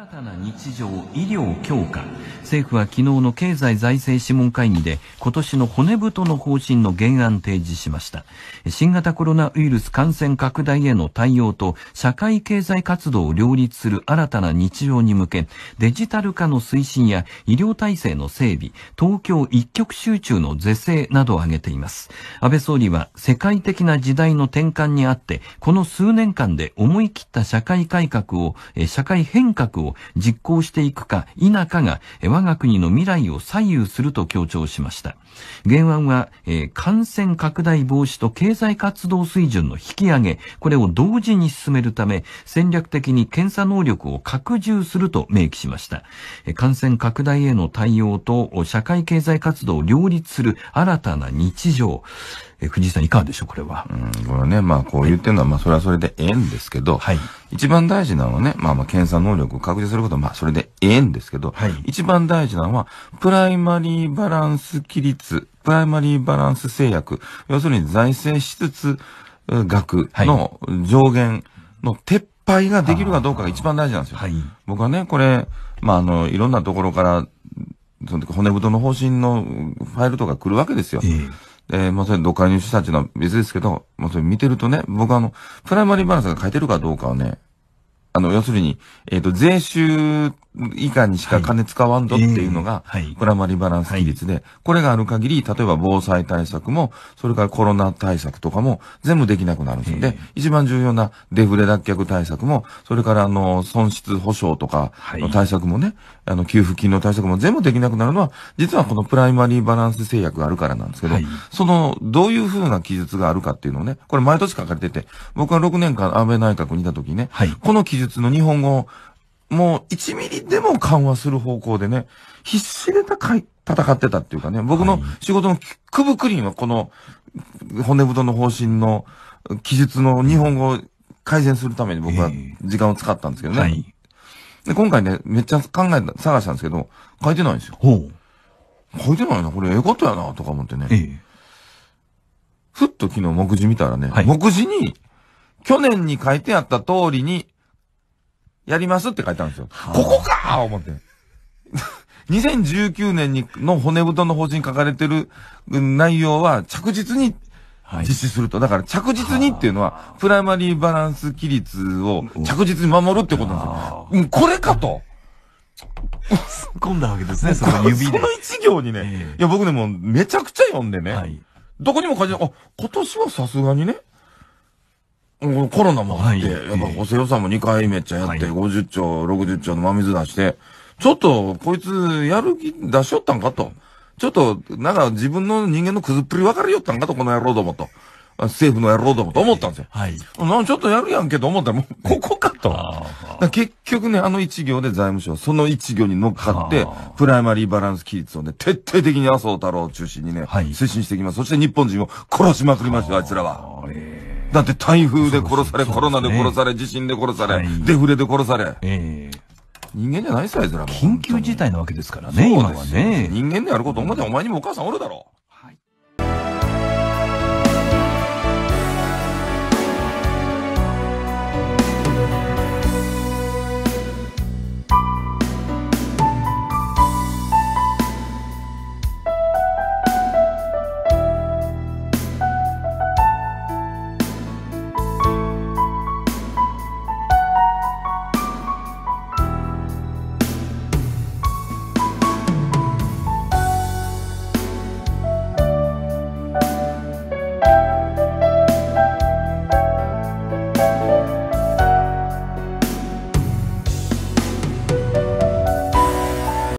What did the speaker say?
新たな日常医療強化政府は昨日の経済財政諮問会議で今年の骨太の方針の原案提示しました新型コロナウイルス感染拡大への対応と社会経済活動を両立する新たな日常に向けデジタル化の推進や医療体制の整備東京一極集中の是正などを挙げています安倍総理は世界的な時代の転換にあってこの数年間で思い切った社会改革を社会変革を実行していくか否かが我が国の未来を左右すると強調しました。原案は、えー、感染拡大防止と経済活動水準の引き上げ、これを同時に進めるため戦略的に検査能力を拡充すると明記しました。感染拡大への対応と社会経済活動を両立する新たな日常。えー、藤井さんいかがでしょう、これは。うん、これはね、まあこう言ってるのは、まあそれはそれでええんですけど、はい、一番大事なのはね、まあまあ検査能力を拡充することは、まあそれでええんですけど、はい、一番大事なのは、プライマリーバランス規律、プライマリーバランス制約、要するに財政支出額の上限の撤廃ができるかどうかが一番大事なんですよ。はい、僕はね、これ、まああの、いろんなところから、その時骨太の方針のファイルとか来るわけですよ。えーえー、まあ、それ、っか入試たちの別ですけど、まあ、それ見てるとね、僕はあの、プライマリーバランスが書いてるかどうかはね、あの、要するに、えっ、ー、と、税収以下にしか金使わんとっていうのが、プラマリバランス比率で、これがある限り、例えば防災対策も、それからコロナ対策とかも全部できなくなるんで一番重要なデフレ脱却対策も、それからあの、損失保障とかの対策もね、あの、給付金の対策も全部できなくなるのは、実はこのプライマリーバランス制約があるからなんですけど、その、どういうふうな記述があるかっていうのをね、これ毎年書かれてて、僕は6年間安倍内閣にいた時にね、この記述の日本語もう1ミリでも緩和する方向でね、必死で戦い、戦ってたっていうかね、僕の仕事のくぶくりんはこの、骨太の方針の記述の日本語を改善するために僕は時間を使ったんですけどね。えーはい、で、今回ね、めっちゃ考えた、探したんですけど、書いてないんですよ。書いてないな、これええことやな、とか思ってね。えー、ふっと昨日目次見たらね、はい、目次に、去年に書いてあった通りに、やりますって書いたんですよ。ここか思って。2019 年にの骨太の方針書かれてる内容は着実に実施すると。だから着実にっていうのは、プライマリーバランス規律を着実に守るってことなんですよ。これかと。突っ込んだわけですね、その指で。その一行にね、えー、いや僕でもめちゃくちゃ読んでね、はい、どこにも書いてない、あ、今年はさすがにね、コロナもあって、はい、やっぱ補正予算も2回めっちゃやって、はい、50兆、60兆の真水出して、ちょっと、こいつ、やる気出しよったんかと。ちょっと、なんか自分の人間のくずっぷり分かりよったんかと、この野郎どもと。政府の野郎どもと思ったんですよ。はい。なんちょっとやるやんけと思ったら、もう、ここかと。か結局ね、あの一行で財務省、その一行に乗っかって、プライマリーバランス規律をね、徹底的に麻生太郎を中心にね、はい、推進していきます。そして日本人を殺しまくりましたよ、あいつらは。えだって台風で殺され、コロナで殺され、地震で殺され、デフレで殺され。ええ人間じゃないさ、あいつら緊急事態なわけですからね、今はね。人間でやること、お前お前にもお母さんおるだろ。